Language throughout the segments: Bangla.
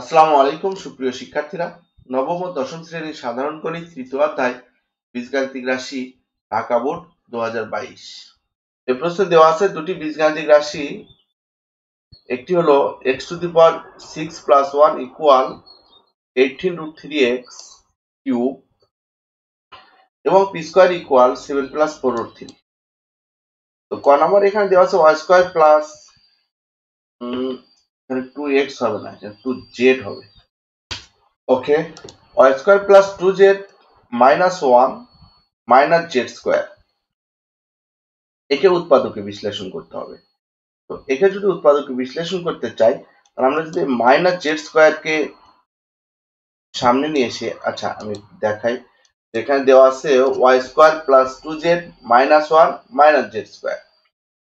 আসসালামু আলাইকুম সুপ্রিয় শিক্ষার্থীরা নবম ও দশম শ্রেণীর সাধারণ গণিত তৃতীয় অধ্যায় বীজগাণিতিক রাশি ঢাকা বোর্ড দু এই প্রশ্নে দেওয়া আছে দুটি বীজগাণিতিক রাশি একটি হলো x to the power six plus one equal eighteen root three x cube এবং p square equal seven plus four root three তো ক নম্বর এখানে দেওয়া আছে ওয়াই স্কোয়ার প্লাস এক্স হবে না টু জেড হবে okay y square plus two z minus one minus z square একে উৎপাদকে বিশ্লেষণ করতে হবে তো একে যদি উৎপাদকে বিশ্লেষণ করতে চাই তাহলে আমরা যদি মাইনাস জেড স্কোয়ারকে সামনে নিয়ে এসে আচ্ছা আমি দেখাই এখানে দেওয়া আছে y square plus two z minus one minus z square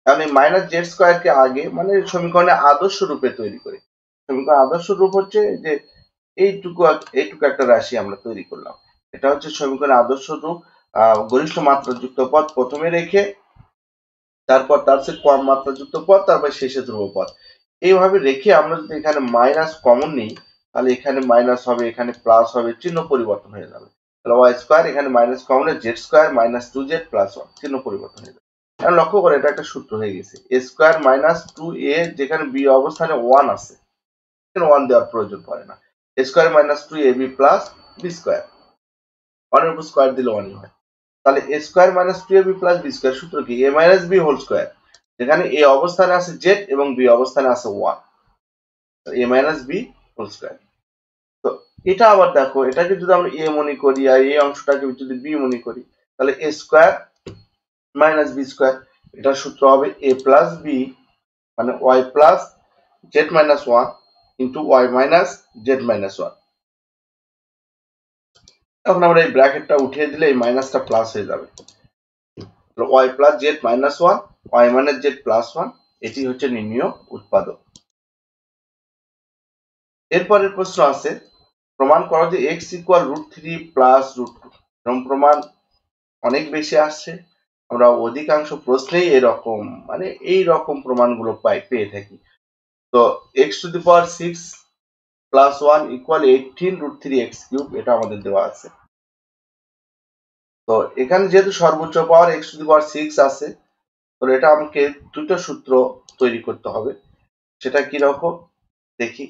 কারণ এই মাইনাস জেড স্কোয়ারকে আগে মানে সমীকরণে আদর্শ রূপে তৈরি করি এবং তার আদর্শ রূপ হচ্ছে যে এইটুকু এইটুকু একটা রাশি আমরা তৈরি করলাম এটা হচ্ছে সমীকরণের আদর্শ রূপ গরিষ্ঠ মাত্রাযুক্ত পদ প্রথমে রেখে তারপর তার সে কম মাত্রাযুক্ত পদ তারপর শেষে ধ্রুব পদ এইভাবে রেখে আমরা যদি এখানে মাইনাস কমন নিই তাহলে এখানে মাইনাস হবে এখানে প্লাস হবে চিহ্ন পরিবর্তন হয়ে যাবে তাহলে ওয়াই স্কোয়ার এখানে minus common z square minus two z plus one চিহ্ন পরিবর্তন হয়ে যাবে এখন লক্ষ্য করে এটা একটা সূত্র হয়ে গেছে a square minus two a যেখানে বি অবস্থানে ওয়ান আছে ওয়ান দেওয়ার প্রয়োজন পড়ে না square minus two a b plus b square ওয়ানের উপর স্কোয়ার দিলে ওয়ানই হয় তাহলে a square minus two a b plus b square সূত্র কি a minus b whole square যেখানে এ অবস্থানে আছে জেড এবং বি অবস্থানে আছে ওয়ান এ মাইনাস বি হোল স্কোয়ার তো এটা আবার দেখো এটাকে যদি আমরা এ মনে করি আর এ অংশটাকে যদি বি মনে করি তাহলে a square minus b square এটার সূত্র হবে এ প্লাস বি মানে y plus z minus one into y minus z minus one এখন আমরা এই ব্র্যাকেটটা উঠিয়ে দিলে এই মাইনাসটা প্লাস হয়ে যাবে y plus z minus one y minus z plus one এটি হচ্ছে নির্ণীয় উৎপাদক এরপরের প্রশ্ন আছে প্রমাণ করা যে x equal root three plus root two এরকম প্রমাণ অনেক বেশি আসছে আমরা অধিকাংশ প্রশ্নেই এরকম মানে এই রকম প্রমাণগুলো পাই পেয়ে থাকি তো x to the power six plus one equal eighteen root three x cube এটা আমাদের দেওয়া আছে তো এখানে যেহেতু সর্বোচ্চ power x to the power six আছে তো এটা আমাকে দুটো সূত্র তৈরি করতে হবে সেটা রকম দেখি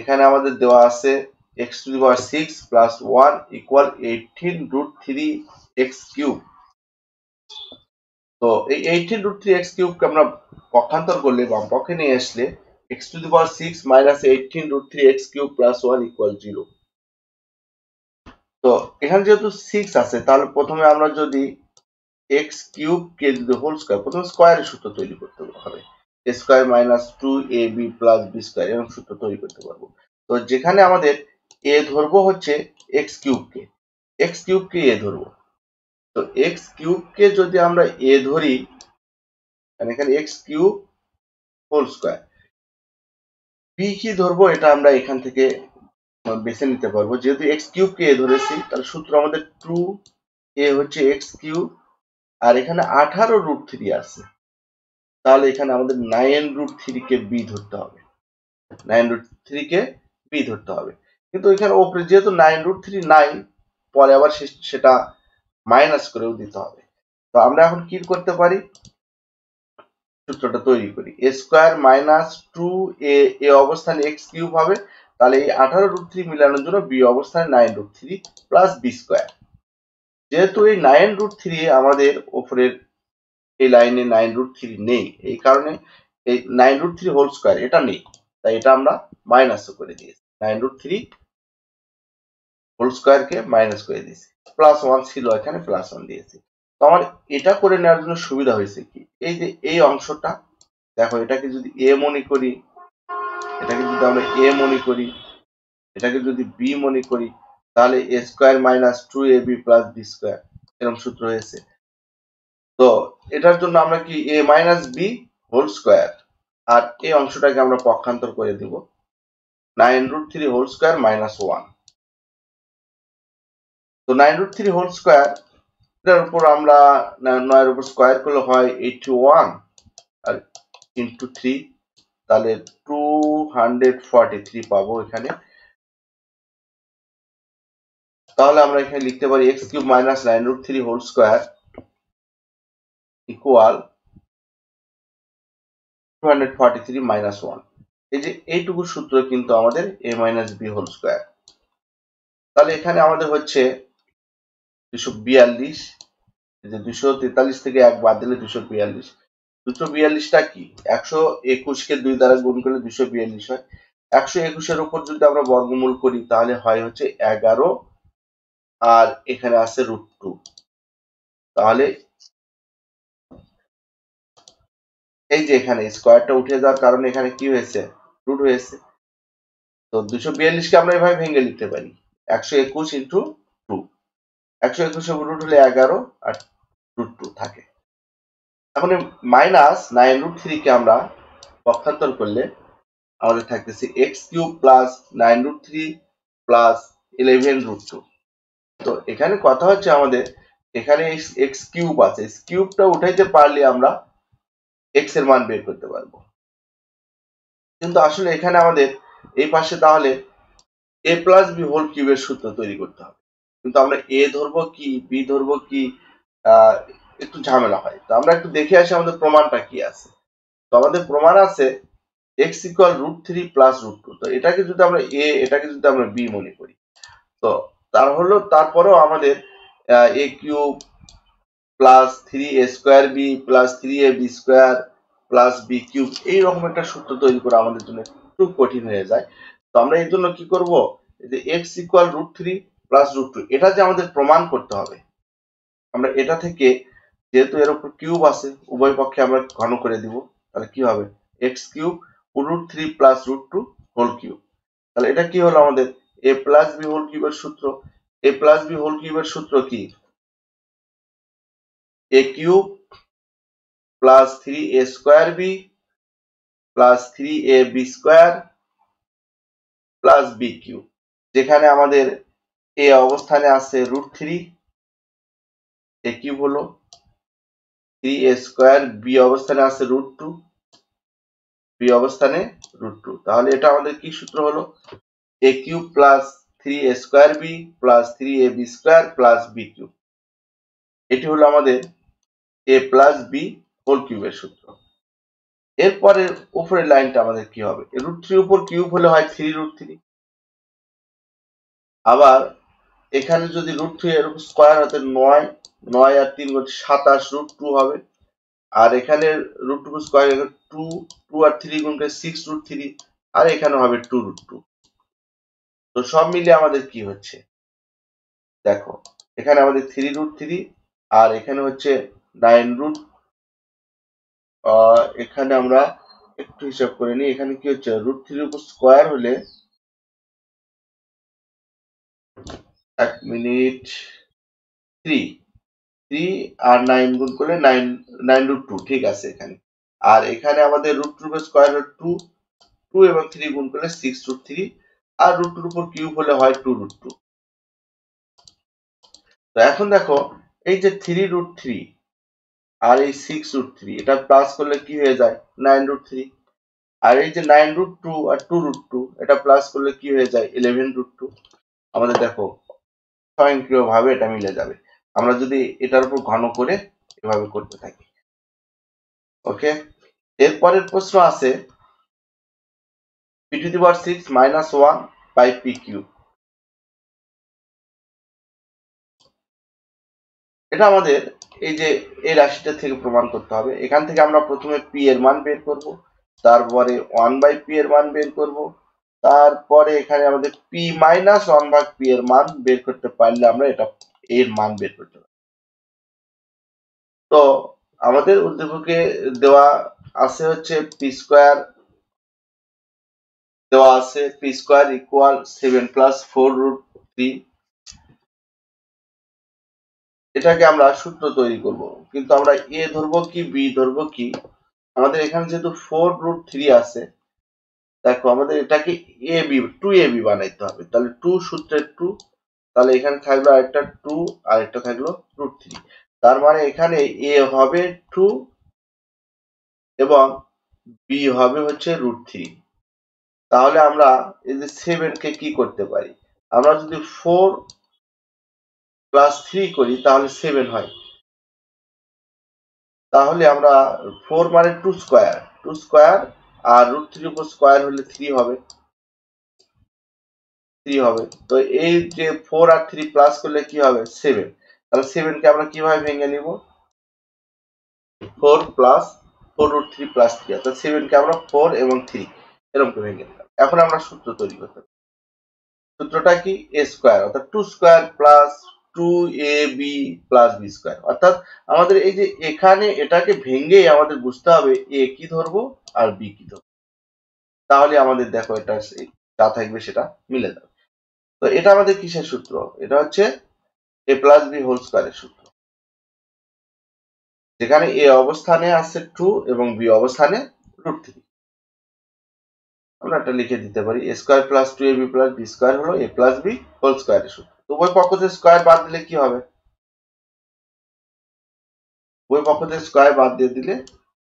এখানে আমাদের দেওয়া আছে x to the power six plus one equal eighteen root three x cube তো এই এইটিন রুট থ্রি এক্স কিউবকে আমরা পক্ষান্তর করলে বাম পক্ষে নিয়ে আসলে x to the power 6 minus 18 root 3 x cube plus 1 equal 0 তো এখানে যেহেতু 6 আছে তাহলে প্রথমে আমরা যদি x কিউব কে যদি হোল স্কয়ার প্রথমে স্কয়ারের সূত্র তৈরি করতে হবে a square minus 2ab plus b square এরকম সূত্র তৈরি করতে পারবো তো যেখানে আমাদের a ধরবো হচ্ছে x কিউব কে x কিউব কে a ধরবো তো x cube কে যদি আমরা a ধরি এখানে x cube whole square p কি ধরবো এটা আমরা এখান থেকে বেছে নিতে পারবো যেহেতু এক্স কিউব কে ধরেছি তাহলে সূত্র আমাদের টু এ হচ্ছে এক্স কিউব আর এখানে আঠারো রুট থ্রি আছে তাহলে এখানে আমাদের নাইন রুট থ্রি কে বি ধরতে হবে নাইন রুট থ্রি কে বি ধরতে হবে কিন্তু এখানে ওপরে যেহেতু নাইন রুট থ্রি নাই পরে আবার সেটা মাইনাস করেও দিতে হবে তো আমরা এখন কি করতে পারি সূত্রটা তৈরি করি a square minus two a a অবস্থানে এক্স কিউব হবে তাহলে এই আঠারো রুট থ্রি মিলানোর জন্য বি অবস্থানে nine root three plus b square যেহেতু এই নাইন রুট থ্রি আমাদের ওপরের এই লাইনে নাইন রুট থ্রি নেই এই কারণে এই nine root three whole square এটা নেই তাই এটা আমরা মাইনাসও করে দিয়েছি নাইন রুট থ্রি হোল স্কোয়ারকে মাইনাস করে দিয়েছি প্লাস ওয়ান ছিল এখানে প্লাস ওয়ান দিয়েছি আমার এটা করে নেওয়ার জন্য সুবিধা হয়েছে কি এই যে এই অংশটা দেখো এটাকে যদি এ মনে করি এটাকে যদি আমরা এ মনে করি এটাকে যদি বি মনে করি তাহলে a square minus two a b plus b square এরকম সূত্র হয়েছে তো এটার জন্য আমরা কি a minus b whole square আর এই অংশটাকে আমরা পক্ষান্তর করে দিব nine root three whole square minus one তো nine root three whole square এটার উপর আমরা নয়ের উপর স্কোয়ার করলে হয় এইটি ওয়ান আর ইন্টু থ্রি তাহলে টু হান্ড্রেড ফর্টি থ্রি পাবো এখানে তাহলে আমরা এখানে লিখতে পারি x cube minus nine root three whole square equal two hundred forty three minus one এই যে এইটুকু সূত্র কিন্তু আমাদের a minus b whole square তাহলে এখানে আমাদের হচ্ছে দুশো বিয়াল্লিশ যে দুশো তেতাল্লিশ থেকে এক বাদ দিলে দুশো বিয়াল্লিশ দুশো বিয়াল্লিশটা কি একশো একুশকে দুই দ্বারা গুণ করলে দুশো বিয়াল্লিশ হয় একশো একুশের উপর যদি আমরা বর্গমূল করি তাহলে হয় হচ্ছে এগারো আর এখানে আছে রুট টু তাহলে এই যে এখানে স্কোয়ারটা উঠে যাওয়ার কারণে এখানে কি হয়েছে রুট হয়েছে তো দুশো বিয়াল্লিশকে আমরা এভাবে ভেঙে লিখতে পারি একশো একুশ ইন্টু একশো একুশে রুট হলে এগারো আর রুট টু থাকে এখন মাইনাস নাইন রুট থ্রিকে আমরা পক্ষান্তর করলে আমাদের থাকতেছে x cube plus nine root three plus eleven root two তো এখানে কথা হচ্ছে আমাদের এখানে এক্স কিউব আছে কিউবটা উঠাইতে পারলে আমরা এক্স এর মান বের করতে পারবো কিন্তু আসলে এখানে আমাদের এই পাশে তাহলে এ প্লাস বি হোল কিউবের সূত্র তৈরি করতে হবে কিন্তু আমরা এ ধরবো কি বি ধরবো কি একটু ঝামেলা হয় তো আমরা একটু দেখে আসি আমাদের প্রমাণটা কি আছে তো আমাদের প্রমাণ আছে x equal root three plus root two তো এটাকে যদি আমরা এ এটাকে যদি আমরা বি মনে করি তো তার হলো তারপরেও আমাদের a cube plus three a square b plus three a b square plus b cube এইরকম একটা সূত্র তৈরি করা আমাদের জন্য একটু কঠিন হয়ে যায় তো আমরা এর জন্য কি করবো যে x equal root three plus root two এটা যে আমাদের প্রমাণ করতে হবে আমরা এটা থেকে যেহেতু এর উপর কিউব আছে উভয় পক্ষে আমরা ঘন করে দিব তাহলে কি হবে x cube root three plus root two whole cube তাহলে এটা কি হলো আমাদের এ প্লাস বি হোল কিউবের সূত্র এ প্লাস বি হোল কিউবের সূত্র কি a cube plus three a square b plus three a b square plus b cube যেখানে আমাদের এ অবস্থানে আছে রুট থ্রি এ কিউব হলো থ্রি এ স্কোয়ার বি অবস্থানে আছে রুট টু বি অবস্থানে রুট টু তাহলে এটা আমাদের কি সূত্র হলো a cube plus three a square b plus three a b square plus b cube এটি হলো আমাদের এ প্লাস বি হোল কিউবের সূত্র এরপরের উপরের লাইনটা আমাদের কি হবে রুট থ্রি উপর কিউব হলে হয় থ্রি রুট থ্রি আবার এখানে যদি রুট থ্রি এরকম স্কোয়ার হাতে নয় নয় আর তিন করছে সাতাশ রুট টু হবে আর এখানে root two square two two আর থ্রি গুণ করে সিক্স রুট থ্রি আর এখানে হবে টু রুট টু তো সব মিলিয়ে আমাদের কি হচ্ছে দেখো এখানে আমাদের থ্রি রুট থ্রি আর এখানে হচ্ছে নাইন রুট এখানে আমরা একটু হিসাব করে নিই এখানে কি হচ্ছে রুট থ্রির উপর স্কোয়ার হলে এক মিনিট থ্রি থ্রি আর নাইন গুণ করলে নাইন নাইন রুট টু ঠিক আছে এখানে আর এখানে আমাদের রুট টুর স্কোয়ার রুট টু টু এবং থ্রি গুণ করলে সিক্স রুট থ্রি আর রুট টুর উপর কিউব হলে হয় টু রুট টু তো এখন দেখো এই যে থ্রি রুট থ্রি আর এই সিক্স রুট থ্রি এটা প্লাস করলে কি হয়ে যায় নাইন রুট থ্রি আর এই যে নাইন রুট টু আর টু রুট টু এটা প্লাস করলে কি হয়ে যায় ইলেভেন রুট টু আমাদের দেখো স্বয়ংক্রিয়ভাবে এটা মিলে যাবে আমরা যদি এটার উপর ঘন করে এভাবে করতে থাকি ওকে এরপরের প্রশ্ন আছে p two the power six minus one by p cube এটা আমাদের এই যে এই রাশিটা থেকে প্রমাণ করতে হবে এখান থেকে আমরা প্রথমে পি এর মান বের করব তারপরে ওয়ান বাই পি এর মান বের করবো তারপরে এখানে আমাদের পি মাইনাস ওয়ান ভাগ পি এর মান বের করতে পারলে আমরা এটা এর মান বের করতে পারি তো আমাদের উদ্দীপকে দেওয়া আছে হচ্ছে পি স্কোয়ার দেওয়া আছে p square equal seven plus four root three এটাকে আমরা সূত্র তৈরি করব কিন্তু আমরা এ ধরবো কি বি ধরবো কি আমাদের এখানে যেহেতু ফোর রুট থ্রি আছে দেখো আমাদের এটাকে a b two a b বানাইতে হবে তাহলে টু সূত্রের টু তাহলে এখানে থাকলো আরেকটা টু আর একটা থাকলো রুট থ্রি তার মানে এখানে এ হবে টু এবং বি হবে হচ্ছে রুট থ্রি তাহলে আমরা এই যে সেভেনকে কি করতে পারি আমরা যদি ফোর প্লাস থ্রি করি তাহলে সেভেন হয় তাহলে আমরা ফোর মানে টু স্কোয়ার টু স্কোয়ার আর রুট থ্রির উপর স্কোয়ার হলে থ্রি হবে থ্রি হবে তো এই যে ফোর আর থ্রি প্লাস করলে কি হবে সেভেন তাহলে সেভেনকে আমরা কিভাবে ভেঙে নিব four plus four root three plus three অর্থাৎ সেভেনকে আমরা ফোর এবং থ্রি এরকম ভেঙে নিলাম এখন আমরা সূত্র তৈরি করতে সূত্রটা কি এ স্কোয়ার অর্থাৎ two square plus two a b plus b square অর্থাৎ আমাদের এই যে এখানে এটাকে ভেঙে আমাদের বুঝতে হবে এ কি ধরবো আর বি কি ধরবো তাহলে আমাদের দেখো এটা যা থাকবে সেটা মিলে যাবে তো এটা আমাদের কিসের সূত্র এটা হচ্ছে এ প্লাস বি হোল স্কোয়ারের সূত্র যেখানে এ অবস্থানে আছে টু এবং বি অবস্থানে রুট থ্রি আমরা একটা লিখে দিতে পারি a square plus two a b plus b square হলো এ প্লাস বি হোল স্কোয়ারের সূত্র উভয় পক্ষ থেকে স্কোয়ার বাদ দিলে কি হবে উভয় পক্ষ থেকে স্কোয়ার বাদ দিয়ে দিলে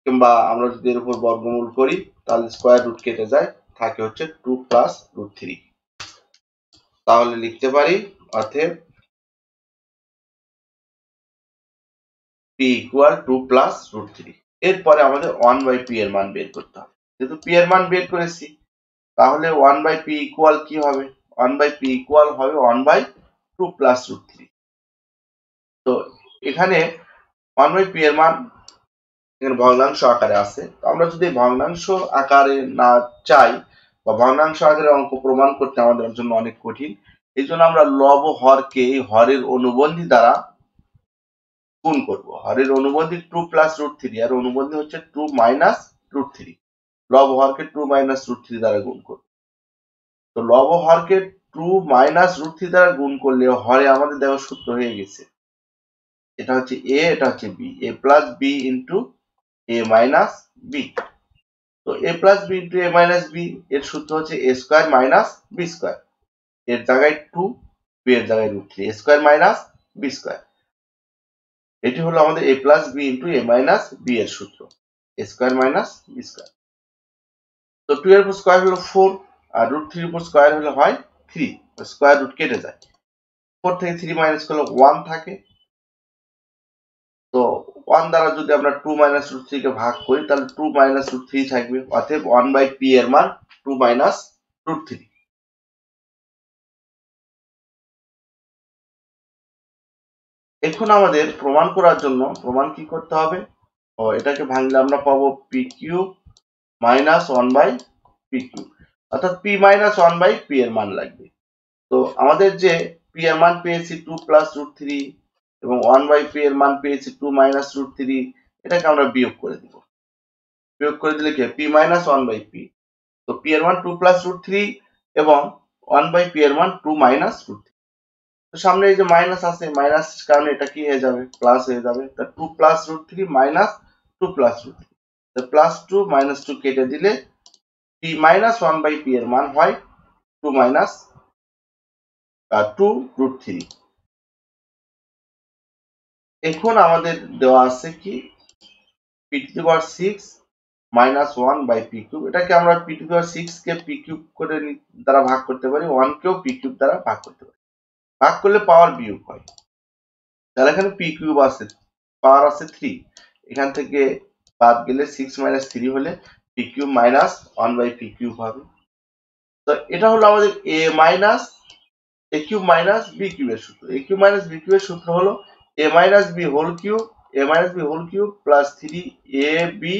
কিংবা আমরা যদি এর উপর বর্গমূল করি তাহলে স্কোয়ার রুট কেটে যায় থাকে হচ্ছে টু প্লাস রুট থ্রি তাহলে লিখতে পারি অর্থে p equal two plus root three এরপরে আমাদের ওয়ান বাই পি এর মান বের করতে হবে যেহেতু পি এর মান বের করেছি তাহলে ওয়ান বাই পি ইকুয়াল কি হবে ওয়ান বাই পি ইকুয়াল হবে one by two plus root three তো এখানে ওয়ান বাই পি এর মান এখানে ভগ্নাংশ আকারে আছে তো আমরা যদি ভগ্নাংশ আকারে না চাই বা ভগ্নাংশ আকারে অঙ্ক প্রমাণ করতে আমাদের জন্য অনেক কঠিন এই জন্য আমরা লব হরকে এই হরের অনুবন্ধী দ্বারা গুণ করব হরের অনুবন্ধী টু প্লাস রুট থ্রি আর অনুবন্ধী হচ্ছে টু মাইনাস রুট থ্রি লব হরকে টু মাইনাস রুট থ্রি দ্বারা গুণ করব তো লব হরকে টু মাইনাস রুট থ্রি দ্বারা গুণ করলে হরে আমাদের দেখো সূত্র হয়ে গেছে এটা হচ্ছে এ এটা হচ্ছে b a plus b into a minus b তো a plus b into a minus b এর সূত্র হচ্ছে a square minus b square এর জায়গায় টু বি এর জায়গায় root three a square minus b square এটি হলো আমাদের a plus b into a minus b এর সূত্র a square minus b square তো টু এর স্কোয়ার হলো ফোর আর রুট থ্রির উপর স্কোয়ার হলে হয় থ্রি স্কোয়ার রুট কেটে যায় ফোর থেকে থ্রি মাইনাস করলে ওয়ান থাকে তো ওয়ান দ্বারা যদি আমরা টু মাইনাস রুট থ্রিকে ভাগ করি তাহলে টু মাইনাস রুট থ্রি থাকবে অর্থাৎ ওয়ান বাই পি এর মান টু মাইনাস রুট থ্রি এখন আমাদের প্রমাণ করার জন্য প্রমাণ কি করতে হবে ও এটাকে ভাঙলে আমরা পাবো p cube minus one by p cube অর্থাৎ p minus one by p এর মান লাগবে তো আমাদের যে পি এর মান পেয়েছি টু প্লাস রুট থ্রি এবং ওয়ান বাই পি এর মান পেয়েছি টু মাইনাস রুট থ্রি এটাকে আমরা বিয়োগ করে দিব বিয়োগ করে দিলে কি p minus one by p তো পি এর মান টু প্লাস রুট থ্রি এবং ওয়ান বাই পি এর মান টু মাইনাস রুট থ্রি তো সামনে এই যে মাইনাস আছে মাইনাস কারণে এটা কি হয়ে যাবে প্লাস হয়ে যাবে তা two plus root three minus two plus root three plus two minus two কেটে দিলে p minus one by p এর মান হয় two minus two root three এখন আমাদের দেওয়া আছে কি p to power six minus one by P cube এটাকে আমরা পি টু পাওয়ার সিক্স কে পি কিউব করে দ্বারা ভাগ করতে পারি ওয়ান কেও পি কিউব দ্বারা ভাগ করতে পারি ভাগ করলে পাওয়ার বিয়োগ হয় তাহলে এখানে পি কিউব আছে পাওয়ার আছে থ্রি এখান থেকে বাদ গেলে সিক্স মাইনাস থ্রি হলে pq minus one by P cube হবে তো এটা হলো আমাদের a minus a cube minus b cube এর সূত্র a cube minus b cube এর সূত্র হলো a minus b whole cube a minus b whole cube plus three a b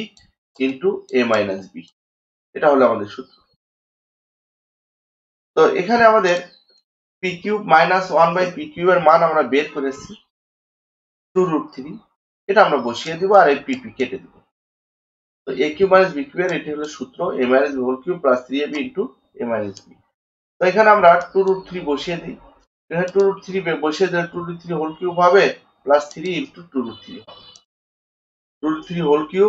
into a minus b এটা হলো আমাদের সূত্র তো এখানে আমাদের p cube minus one by p cube এর মান আমরা বের করেছি টু রুট থ্রি এটা আমরা বসিয়ে দিব আর এই পিপি কেটে দিব তো a cube minus b cube এর এটি হলো সূত্র a minus whole Q plus three a b into a minus b তো এখানে আমরা টু রুট থ্রি বসিয়ে দিই এখানে টু রুট থ্রি বসিয়ে দিলে two root three whole q হবে plus three into two root three হবে two root three whole Q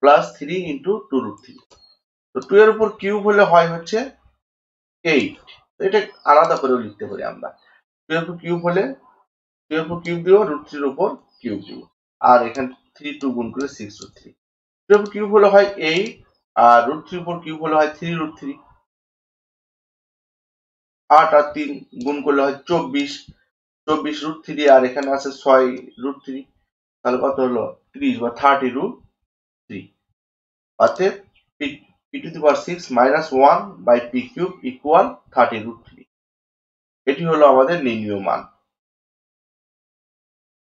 plus three into two root three তো টু এর উপর কিউব হলে হয় হচ্ছে এইট এটা আলাদা করেও লিখতে পারি আমরা টু এর উপর কিউব হলে টু এর উপর কিউব দিব রুট থ্রির উপর কিউব দিব আর এখানে থ্রি টু গুণ করে সিক্স রুট থ্রি থ্রি উপর কিউব হলে হয় এইট আর রুট থ্রি উপর কিউব হলে হয় থ্রি রুট থ্রি আট আর তিন গুণ করলে হয় চব্বিশ চব্বিশ রুট থ্রি আর এখানে আছে ছয় রুট থ্রি তাহলে কত হলো ত্রিশ বা থার্টি রুট থ্রি অর্থাৎ P two the power six minus one by P cube equal thirty root three এটি হলো আমাদের নির্ণীয় মান